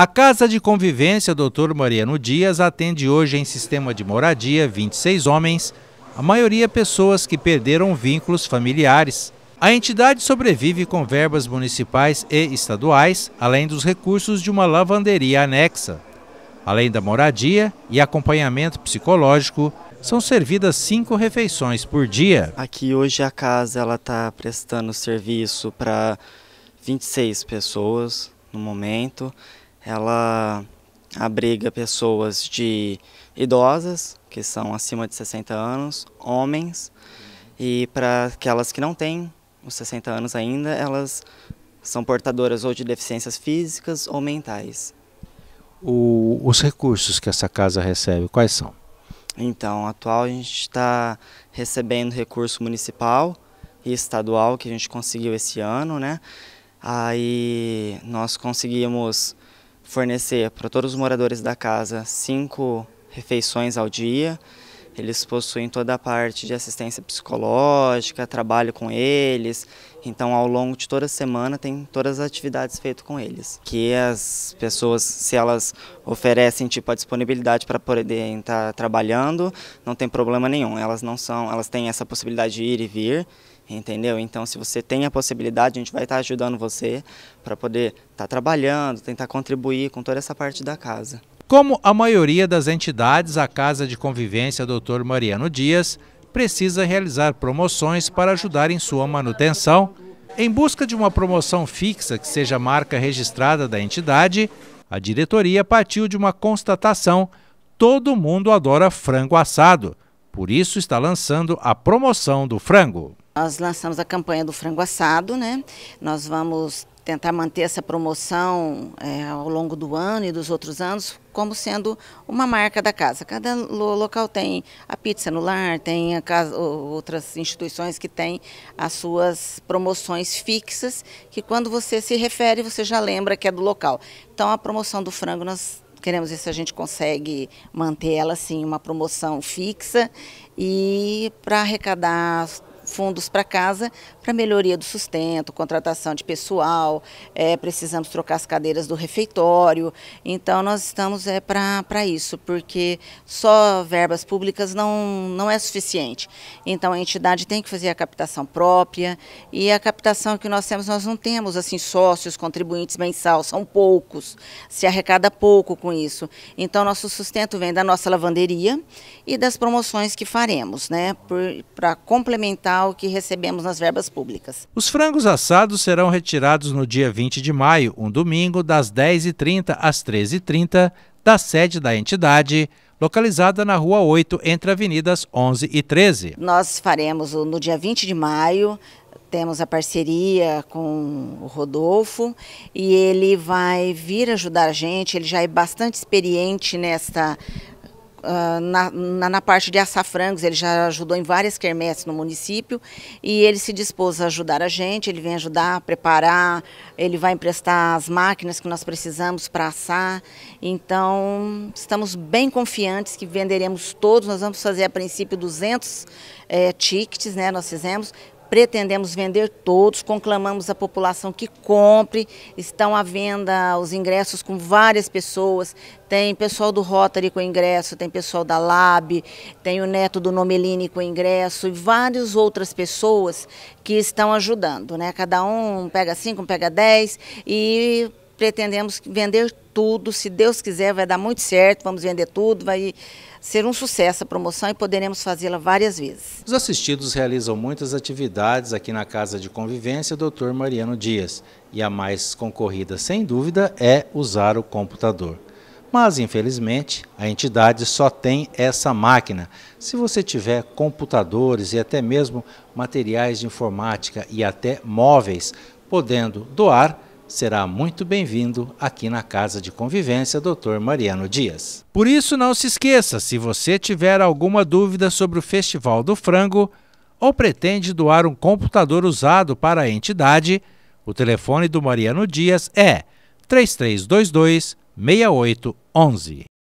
A Casa de Convivência Dr. Mariano Dias atende hoje em sistema de moradia 26 homens, a maioria pessoas que perderam vínculos familiares. A entidade sobrevive com verbas municipais e estaduais, além dos recursos de uma lavanderia anexa. Além da moradia e acompanhamento psicológico, são servidas cinco refeições por dia. Aqui hoje a casa ela está prestando serviço para 26 pessoas no momento ela abriga pessoas de idosas, que são acima de 60 anos, homens, e para aquelas que não têm os 60 anos ainda, elas são portadoras ou de deficiências físicas ou mentais. O, os recursos que essa casa recebe, quais são? Então, atual a gente está recebendo recurso municipal e estadual que a gente conseguiu esse ano, né? Aí nós conseguimos fornecer para todos os moradores da casa cinco refeições ao dia, eles possuem toda a parte de assistência psicológica, trabalho com eles. Então, ao longo de toda a semana, tem todas as atividades feitas com eles. Que as pessoas, se elas oferecem tipo a disponibilidade para poder estar tá trabalhando, não tem problema nenhum. Elas não são, elas têm essa possibilidade de ir e vir entendeu? Então, se você tem a possibilidade, a gente vai estar tá ajudando você para poder estar tá trabalhando, tentar contribuir com toda essa parte da casa. Como a maioria das entidades, a Casa de Convivência Dr. Mariano Dias precisa realizar promoções para ajudar em sua manutenção. Em busca de uma promoção fixa que seja marca registrada da entidade, a diretoria partiu de uma constatação: todo mundo adora frango assado. Por isso está lançando a promoção do frango. Nós lançamos a campanha do frango assado, né? Nós vamos tentar manter essa promoção é, ao longo do ano e dos outros anos como sendo uma marca da casa. Cada local tem a pizza no lar, tem casa, outras instituições que têm as suas promoções fixas, que quando você se refere, você já lembra que é do local. Então a promoção do frango nós queremos ver se a gente consegue manter ela assim, uma promoção fixa e para arrecadar fundos para casa para melhoria do sustento, contratação de pessoal, é, precisamos trocar as cadeiras do refeitório. Então nós estamos é, para isso, porque só verbas públicas não, não é suficiente. Então a entidade tem que fazer a captação própria e a captação que nós temos, nós não temos assim sócios, contribuintes mensal, são poucos, se arrecada pouco com isso. Então nosso sustento vem da nossa lavanderia e das promoções que faremos, né, para complementar que recebemos nas verbas públicas. Os frangos assados serão retirados no dia 20 de maio, um domingo, das 10h30 às 13h30, da sede da entidade, localizada na Rua 8, entre avenidas 11 e 13. Nós faremos no dia 20 de maio, temos a parceria com o Rodolfo e ele vai vir ajudar a gente, ele já é bastante experiente nesta ah, na, na, na, parte de assar frangos, ele já ajudou em várias quermesses no município e ele se dispôs a ajudar a gente, ele vem ajudar a preparar, ele vai emprestar as máquinas que nós precisamos para assar. Então, estamos bem confiantes que venderemos todos, nós vamos fazer a princípio 200 é, eh, tickets, né, nós fizemos, pretendemos vender todos, conclamamos a população que compre, estão à venda os ingressos com várias pessoas, tem pessoal do Rotary com ingresso, tem pessoal da Lab, tem o neto do Nomelini com ingresso e várias outras pessoas que estão ajudando, né? Cada um pega cinco, um pega dez e pretendemos vender tudo, se Deus quiser vai dar muito certo, vamos vender tudo, vai ser um sucesso a promoção e poderemos fazê-la várias vezes. Os assistidos realizam muitas atividades aqui na Casa de Convivência Dr. Mariano Dias e a mais concorrida, sem dúvida, é usar o computador. Mas, infelizmente, a entidade só tem essa máquina. Se você tiver computadores e até mesmo materiais de informática e até móveis, podendo doar, será muito bem-vindo aqui na Casa de Convivência Dr. Mariano Dias. Por isso, não se esqueça, se você tiver alguma dúvida sobre o Festival do Frango ou pretende doar um computador usado para a entidade, o telefone do Mariano Dias é 3322 6811.